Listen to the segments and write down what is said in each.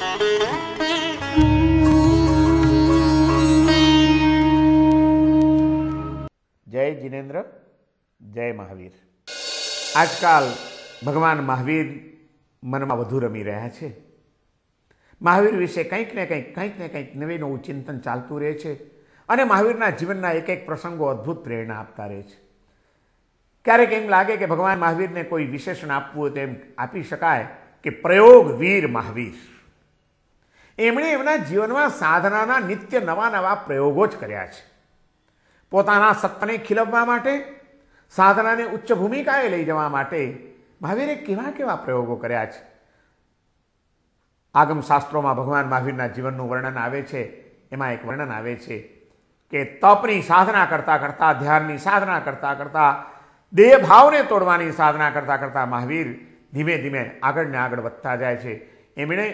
જય જિનેન્દ્ર જય મહાવીર આજકાલ ભગવાન મહાવીર મનમાં વધુ રમી રહ્યા છે મહાવીર વિશે કંઈક ને કંઈક કંઈક ને કંઈક નવી નવું ચિંતન ચાલતું રહે છે અને મહાવીરના જીવનના એક એક પ્રસંગો અદ્ભુત પ્રેરણા આપતા રહે છે ક્યારેક એમ લાગે કે ભગવાન મહાવીરને કોઈ વિશેષણ આપવું હોય તો એમ આપી શકાય કે પ્રયોગ વીર મહાવીર એમણે એમના જીવનમાં સાધનાના નિત્ય નવા નવા પ્રયોગો જ કર્યા છે પોતાના સત્તાને ખીલવવા માટે સાધનાને ઉચ્ચ ભૂમિકાએ લઈ જવા માટે મહાવીરે કેવા કેવા પ્રયોગો કર્યા છે આગમ શાસ્ત્રોમાં ભગવાન મહાવીરના જીવનનું વર્ણન આવે છે એમાં એક વર્ણન આવે છે કે તપની સાધના કરતાં કરતાં ધ્યાનની સાધના કરતાં કરતાં દેહ ભાવને તોડવાની સાધના કરતાં કરતાં મહાવીર ધીમે ધીમે આગળ ને આગળ વધતા જાય છે એમણે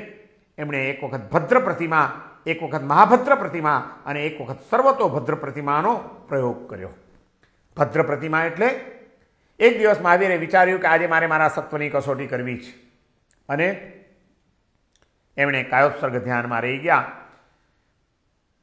એમણે એક વખત ભદ્ર પ્રતિમા એક વખત મહાભદ્ર પ્રતિમા અને એક વખત સર્વતો ભદ્ર પ્રતિમાનો પ્રયોગ કર્યો ભદ્ર પ્રતિમા એટલે એક દિવસ મહાવીરે વિચાર્યું કે આજે મારે મારા સત્વની કસોટી કરવી છે અને એમણે કાયોત્સર્ગ ધ્યાનમાં રહી ગયા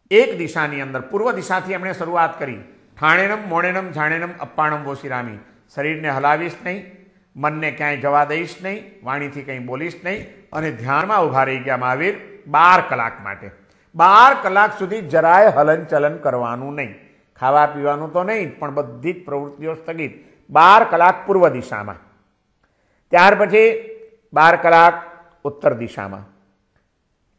એક દિશાની અંદર પૂર્વ દિશાથી એમણે શરૂઆત કરી ઠાણેનમ મોણેનમ જાણેનમ અપ્પાણમ વોસીરામી શરીરને હલાવીશ નહીં મનને ક્યાંય જવા દઈશ નહીં વાણીથી કંઈ બોલીશ નહીં અને ધ્યાનમાં ઊભા રહી ગયા મહાવીર બાર કલાક માટે બાર કલાક સુધી જરાય હલનચલન કરવાનું નહીં ખાવા પીવાનું તો નહીં પણ બધી જ પ્રવૃત્તિઓ સ્થગિત બાર કલાક પૂર્વ દિશામાં ત્યાર પછી બાર કલાક ઉત્તર દિશામાં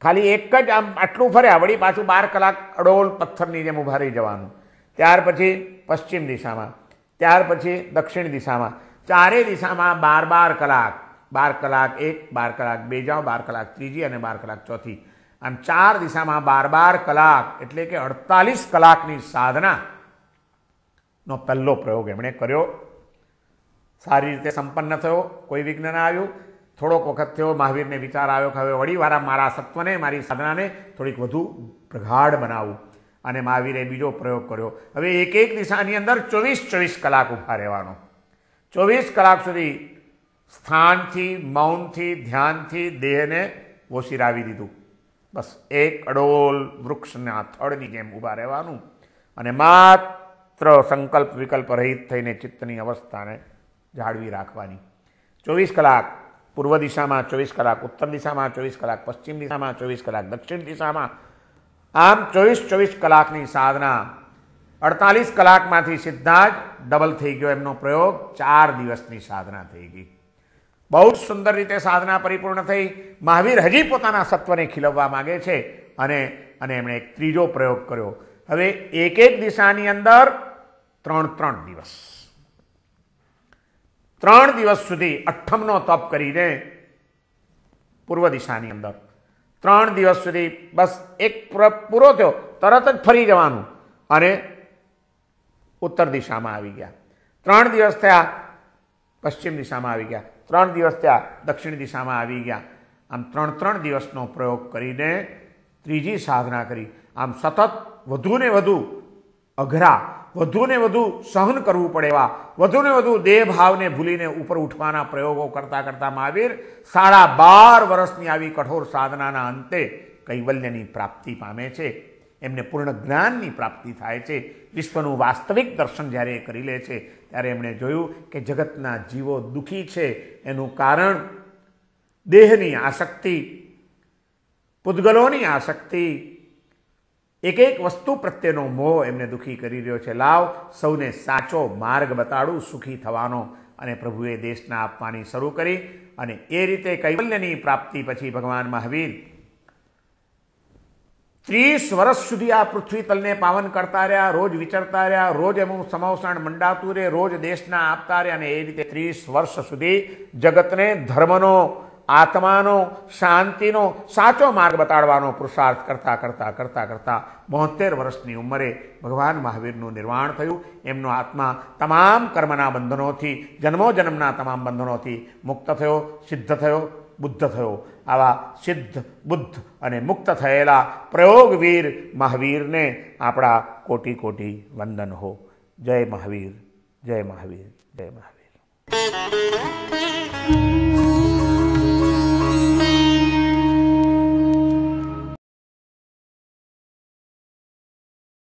ખાલી એક જ આમ આટલું ફર્યા વળી પાછું બાર કલાક અડોલ પથ્થરની જેમ ઊભા રહી જવાનું ત્યાર પછી પશ્ચિમ દિશામાં ત્યાર પછી દક્ષિણ દિશામાં ચારે દિશામાં બાર બાર કલાક બાર કલાક એક બાર કલાક બે જાઓ બાર કલાક ત્રીજી અને બાર કલાક ચોથી આમ ચાર દિશામાં બાર બાર કલાક એટલે કે અડતાલીસ કલાકની સાધના નો પહેલો પ્રયોગ એમણે કર્યો સારી રીતે સંપન્ન થયો કોઈ વિઘ્ન ના આવ્યું થોડોક વખત થયો મહાવીરને વિચાર આવ્યો કે હવે વળી વારા મારા સત્વને મારી સાધનાને થોડીક વધુ પ્રગાઢ બનાવું અને મહાવીરે બીજો પ્રયોગ કર્યો હવે એક એક દિશાની અંદર ચોવીસ ચોવીસ કલાક ઊભા રહેવાનો ચોવીસ કલાક સુધી સ્થાનથી મૌનથી ધ્યાનથી દેહને ઓસિરાવી દીધું બસ એક અડોલ વૃક્ષના થડની જેમ ઊભા રહેવાનું અને માત્ર સંકલ્પ વિકલ્પ રહિત થઈને ચિત્તની અવસ્થાને જાળવી રાખવાની ચોવીસ કલાક પૂર્વ દિશામાં ચોવીસ કલાક ઉત્તર દિશામાં ચોવીસ કલાક પશ્ચિમ દિશામાં ચોવીસ કલાક દક્ષિણ દિશામાં આમ ચોવીસ ચોવીસ કલાકની સાધના અડતાલીસ કલાકમાંથી સીધા જ ડબલ થઈ ગયો એમનો પ્રયોગ ચાર દિવસની સાધના થઈ ગઈ બહુ જ સુંદર રીતે સાધના પરિપૂર્ણ થઈ મહાવીર હજી પોતાના સત્વને ખીલવવા માગે છે અને અને એમણે એક ત્રીજો પ્રયોગ કર્યો હવે એક એક દિશાની અંદર ત્રણ ત્રણ દિવસ ત્રણ દિવસ સુધી અઠ્ઠમનો તપ કરીને પૂર્વ દિશાની અંદર ત્રણ દિવસ સુધી બસ એક પૂરો થયો તરત જ ફરી જવાનું અને ઉત્તર દિશામાં આવી ગયા ત્રણ દિવસ થયા પશ્ચિમ દિશામાં આવી ગયા ત્રણ દિવસ થયા દક્ષિણ દિશામાં આવી ગયા આમ ત્રણ ત્રણ દિવસનો પ્રયોગ કરીને ત્રીજી સાધના કરી આમ સતત વધુને વધુ અઘરા વધુને વધુ સહન કરવું પડે એવા વધુને વધુ દેહભાવને ભૂલીને ઉપર ઉઠવાના પ્રયોગો કરતા કરતાં મહાવીર સાડા બાર વર્ષની આવી કઠોર સાધનાના અંતે કૈવલ્યની પ્રાપ્તિ પામે છે એમને પૂર્ણ જ્ઞાનની પ્રાપ્તિ થાય છે વિશ્વનું વાસ્તવિક દર્શન જ્યારે એ કરી લે છે ત્યારે એમણે જોયું કે જગતના જીવો દુઃખી છે એનું કારણ દેહની આસક્તિ પૂતગલોની આસક્તિ એક એક વસ્તુ પ્રત્યેનો મોહ એમને દુઃખી કરી રહ્યો છે લાવ સૌને સાચો માર્ગ બતાડું સુખી થવાનો અને પ્રભુએ દેશના આપવાની શરૂ કરી અને એ રીતે કૈવલ્યની પ્રાપ્તિ પછી ભગવાન મહાવીર ત્રીસ વર્ષ સુધી આ પૃથ્વી તલને પાવન કરતા રહ્યા રોજ વિચરતા રહ્યા રોજ એમનું સમાવસાણ મંડાતું રહે રોજ દેશના આપતા રહ્યા અને એ રીતે ત્રીસ વર્ષ સુધી જગતને ધર્મનો આત્માનો શાંતિનો સાચો માર્ગ બતાડવાનો પુરુષાર્થ કરતાં કરતાં કરતાં કરતાં બોતેર વર્ષની ઉંમરે ભગવાન મહાવીરનું નિર્વાણ થયું એમનો આત્મા તમામ કર્મના બંધનોથી જન્મો જન્મના તમામ બંધનોથી મુક્ત થયો સિદ્ધ થયો બુદ્ધ થયો આવા સિદ્ધ બુદ્ધ અને મુક્ત થયેલા પ્રયોગવીર મહાવીરને આપણા કોટી કોટી વંદન હો જય મહાવીર જય મહાવીર જય મહાવીર